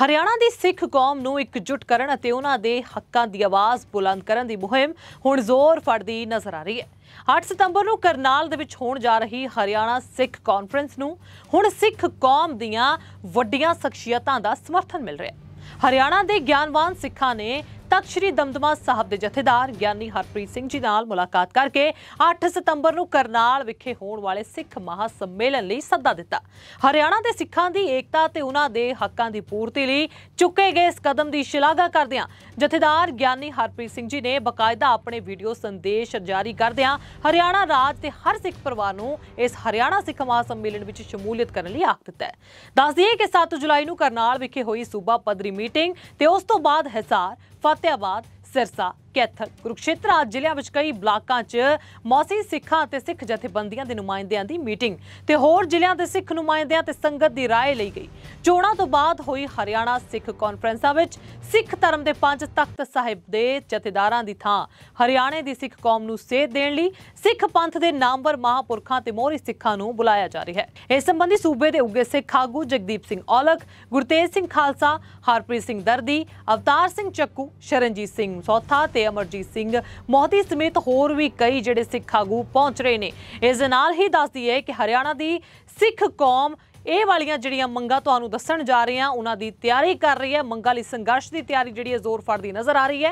ਹਰਿਆਣਾ ਦੀ ਸਿੱਖ ਕੌਮ ਨੂੰ ਇਕਜੁੱਟ ਕਰਨ ਅਤੇ ਉਹਨਾਂ ਦੇ ਹੱਕਾਂ ਦੀ ਆਵਾਜ਼ ਬੁਲੰਦ ਕਰਨ ਦੀ ਮੁਹਿੰਮ ਹੁਣ ਜ਼ੋਰ ਫੜਦੀ ਨਜ਼ਰ ਆ ਰਹੀ ਹੈ 8 ਸਤੰਬਰ ਨੂੰ ਕਰਨਾਲ ਦੇ ਵਿੱਚ ਹੋਣ ਜਾ ਰਹੀ ਹਰਿਆਣਾ ਸਿੱਖ ਕਾਨਫਰੰਸ ਨੂੰ ਹੁਣ ਸਿੱਖ ਕੌਮ ਦੀਆਂ ਵੱਡੀਆਂ ਸ਼ਖਸੀਅਤਾਂ ਦਾ ਸਮਰਥਨ ਮਿਲ ਰਿਹਾ ਹੈ ਹਰਿਆਣਾ ਦੇ ਗਿਆਨਵਾਨ ਸਿੱਖਾਂ ਨੇ ਤਤ ਸ੍ਰੀ ਦਮਦਮਾ ਸਾਹਿਬ ਦੇ ਜਥੇਦਾਰ ਗਿਆਨੀ ਹਰਪ੍ਰੀਤ ਸਿੰਘ ਜੀ ਨਾਲ ਮੁਲਾਕਾਤ ਕਰਕੇ 8 ਸਤੰਬਰ ਨੂੰ ਕਰਨਾਲ ਵਿਖੇ ਹੋਣ ਵਾਲੇ ਸਿੱਖ ਮਹਾ ਸੰਮੇਲਨ ਲਈ ਸੱਦਾ ਦਿੱਤਾ ਹਰਿਆਣਾ ਦੇ ਸਿੱਖਾਂ ਦੀ ਏਕਤਾ ਤੇ ਉਹਨਾਂ ਦੇ ਹੱਕਾਂ ਦੀ ਪੂਰਤੀ ਲਈ ਚੁੱਕੇ ਗਏ ਇਸ ਕਦਮ ਦੀ ਸ਼ਲਾਘਾ ਕਰਦਿਆਂ ਜਥੇਦਾਰ ਗਿਆਨੀ ਹਰਪ੍ਰੀਤ ਸਿੰਘ ਜੀ ਨੇ ਬਕਾਇਦਾ ਆਪਣੇ ਵੀਡੀਓ ਸੰਦੇਸ਼ ਜਾਰੀ ਕਰਦਿਆਂ ਹਰਿਆਣਾ ਰਾਜ ਤੇ ਹਰ ਸਿੱਖ ਪਰਿਵਾਰ ਨੂੰ ਇਸ ਹਰਿਆਣਾ ਸਿੱਖ ਮਹਾ ਸੰਮੇਲਨ ਵਿੱਚ ਸ਼ਮੂਲੀਅਤ ਕਰਨ ਲਈ ਆਖ ਦਿੱਤਾ ਹੈ ਦੱਸ ਦਈਏ ਕਿ 7 ਜੁਲਾਈ ਨੂੰ ਕਰਨਾਲ ਵਿਖੇ ਹੋਈ ਸੂਬਾ ਪੱਧਰੀ ਮੀਟਿੰਗ ਤੇ ਉਸ ਤੋਂ ਬਾਅਦ ਹਿਸਾਰ ਫਤਿਆਬਾਦ ਸਿਰਸਾ ਕੈਥਲ ਕੁਰੂਕਸ਼ੇਤਰ ਜ਼ਿਲ੍ਹਿਆਂ ਵਿੱਚ ਕਈ ਬਲਾਕਾਂ 'ਚ ਮੌਸੀ ਸਿੱਖਾਂ ਅਤੇ ਸਿੱਖ ਜਥੇਬੰਦੀਆਂ ਦੇ ਨੁਮਾਇੰਦਿਆਂ ਦੀ ਮੀਟਿੰਗ ਤੇ ਹੋਰ ਜ਼ਿਲ੍ਹਿਆਂ ਦੇ ਸਿੱਖ ਨੁਮਾਇੰਦਿਆਂ ਤੇ ਸੰਗਤ ਦੀ ਰਾਏ ਲਈ ਗਈ ਚੋਣਾਂ ਤੋਂ ਬਾਅਦ ਹੋਈ ਹਰਿਆਣਾ ਸਿੱਖ ਕਾਨਫਰੰਸਾਂ ਵਿੱਚ ਸਿੱਖ ਧਰਮ ਦੇ ਪੰਜ ਤਖਤ ਸਾਹਿਬ ਦੇ ਜਥੇਦਾਰਾਂ ਦੀ ਥਾਂ ਹਰਿਆਣੇ ਦੀ ਸਿੱਖ ਕੌਮ ਨੂੰ ਸੇਧ ਦੇਣ ਲਈ ਸਿੱਖ ਪੰਥ ਦੇ ਨਾਮਵਰ ਮਹਾਪੁਰਖਾਂ ਤੇ ਮੋਹਰੀ ਸਿੱਖਾਂ ਨੂੰ ਬੁਲਾਇਆ ਜਾ ਰਿਹਾ ਹੈ ਇਸ ਸੰਬੰਧੀ ਸੂਬੇ ਦੇ ਉੱਗੇ ਸਿੱਖ ਆਗੂ ਜਗਦੀਪ ਸਿੰਘ ਔਲਖ ਗੁਰਤੇਜ ਸਿੰਘ ਖਾਲਸਾ ਹਰਪ੍ਰੀਤ ਸਿੰਘ ਦਰਦੀ ਅਵਤਾਰ ਸਿੰਘ ਚੱਕੂ ਸ਼ਰਨਜੀਤ ਸਿੰਘ ਸੌਥਾ ਤੇ ਤੇ ਅਮਰਜੀਤ ਸਿੰਘ ਮੋਦੀ ਸਮੇਤ ਹੋਰ ਵੀ ਕਈ ਜਿਹੜੇ ਸਿੱਖ ਆਗੂ ਪਹੁੰਚ ਰਹੇ ਨੇ ਇਸ ਦੇ ਨਾਲ ਹੀ ਦੱਸਦੀ ਹੈ ਕਿ ਹਰਿਆਣਾ ਦੀ ਸਿੱਖ ਕੌਮ ਇਹ ਵਾਲੀਆਂ ਜਿਹੜੀਆਂ ਮੰਗਾਂ ਤੁਹਾਨੂੰ ਦੱਸਣ ਜਾ ਰਹੇ ਆ ਉਹਨਾਂ ਦੀ ਤਿਆਰੀ ਕਰ ਰਹੀ ਹੈ ਮੰਗਾਂ ਲਈ ਸੰਘਰਸ਼ ਦੀ ਤਿਆਰੀ ਜਿਹੜੀ ਹੈ ਜ਼ੋਰ ਫੜਦੀ ਨਜ਼ਰ ਆ ਰਹੀ ਹੈ